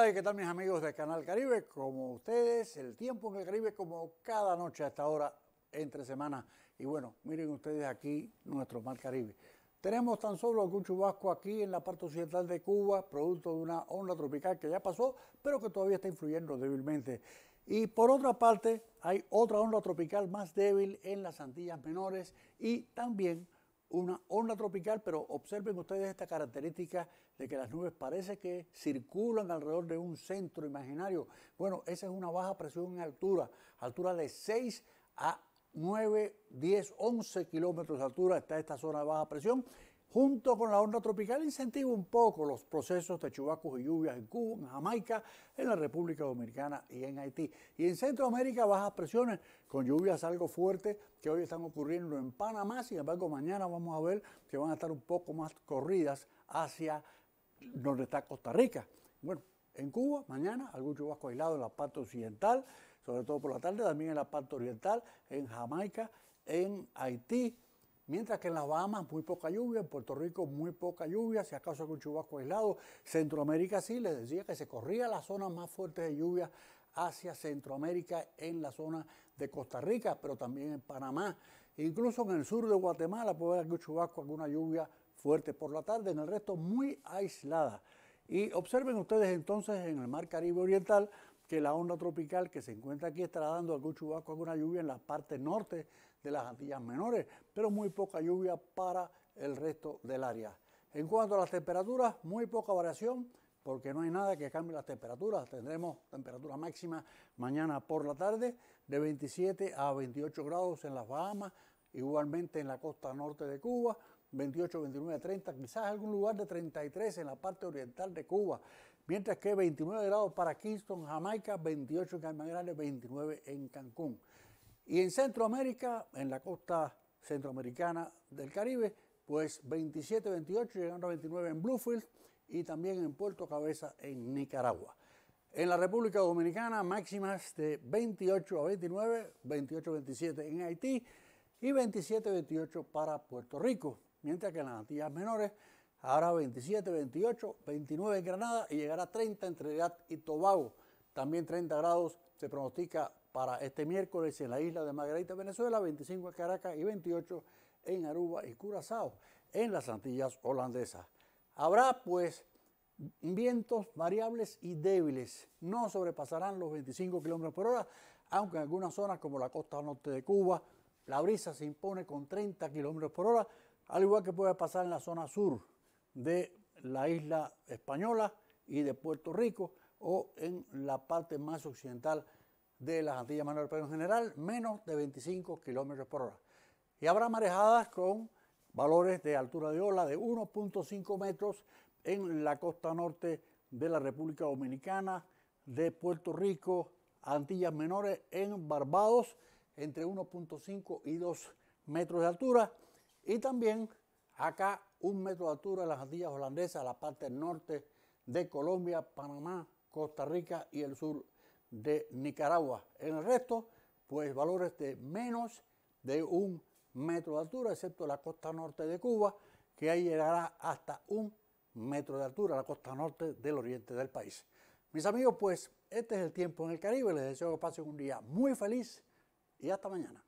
Hola qué tal mis amigos de Canal Caribe, como ustedes, el tiempo en el Caribe como cada noche hasta ahora entre semanas. Y bueno, miren ustedes aquí nuestro mar Caribe. Tenemos tan solo algún chubasco aquí en la parte occidental de Cuba, producto de una onda tropical que ya pasó, pero que todavía está influyendo débilmente. Y por otra parte, hay otra onda tropical más débil en las Antillas Menores y también una onda tropical, pero observen ustedes esta característica de que las nubes parece que circulan alrededor de un centro imaginario. Bueno, esa es una baja presión en altura, altura de 6 a 9, 10, 11 kilómetros de altura está esta zona de baja presión junto con la onda tropical, incentiva un poco los procesos de chubacos y lluvias en Cuba, en Jamaica, en la República Dominicana y en Haití. Y en Centroamérica, bajas presiones con lluvias algo fuertes que hoy están ocurriendo en Panamá. Sin embargo, mañana vamos a ver que van a estar un poco más corridas hacia donde está Costa Rica. Bueno, en Cuba, mañana, algún chubasco aislado en la parte occidental, sobre todo por la tarde, también en la parte oriental, en Jamaica, en Haití Mientras que en las Bahamas muy poca lluvia, en Puerto Rico muy poca lluvia, si acaso algún chubasco aislado. Centroamérica sí, les decía que se corría las zonas más fuertes de lluvia hacia Centroamérica en la zona de Costa Rica, pero también en Panamá. Incluso en el sur de Guatemala puede haber algún chubasco, alguna lluvia fuerte por la tarde, en el resto muy aislada. Y observen ustedes entonces en el Mar Caribe Oriental, que la onda tropical que se encuentra aquí estará dando algún chubasco, alguna lluvia en la parte norte de las Antillas Menores, pero muy poca lluvia para el resto del área. En cuanto a las temperaturas, muy poca variación porque no hay nada que cambie las temperaturas. Tendremos temperatura máxima mañana por la tarde de 27 a 28 grados en las Bahamas, igualmente en la costa norte de Cuba, 28, 29, 30, quizás algún lugar de 33 en la parte oriental de Cuba, mientras que 29 grados para Kingston, Jamaica, 28 en Carmen Grande, 29 en Cancún. Y en Centroamérica, en la costa centroamericana del Caribe, pues 27, 28, llegando a 29 en Bluefield y también en Puerto Cabeza, en Nicaragua. En la República Dominicana, máximas de 28 a 29, 28 27 en Haití y 27 28 para Puerto Rico mientras que en las Antillas menores habrá 27, 28, 29 en Granada y llegará 30 entre Trinidad y Tobago. También 30 grados se pronostica para este miércoles en la isla de Margarita, Venezuela, 25 en Caracas y 28 en Aruba y Curazao, en las Antillas holandesas. Habrá pues vientos variables y débiles, no sobrepasarán los 25 kilómetros por hora, aunque en algunas zonas como la costa norte de Cuba, la brisa se impone con 30 kilómetros por hora, al igual que puede pasar en la zona sur de la isla española y de Puerto Rico o en la parte más occidental de las Antillas Menores, pero en general menos de 25 kilómetros por hora. Y habrá marejadas con valores de altura de ola de 1.5 metros en la costa norte de la República Dominicana, de Puerto Rico, Antillas Menores, en Barbados, entre 1.5 y 2 metros de altura y también acá un metro de altura en las Antillas holandesas, la parte norte de Colombia, Panamá, Costa Rica y el sur de Nicaragua. En el resto, pues valores de menos de un metro de altura, excepto la costa norte de Cuba, que ahí llegará hasta un metro de altura, la costa norte del oriente del país. Mis amigos, pues este es el tiempo en el Caribe. Les deseo que pasen un día muy feliz y hasta mañana.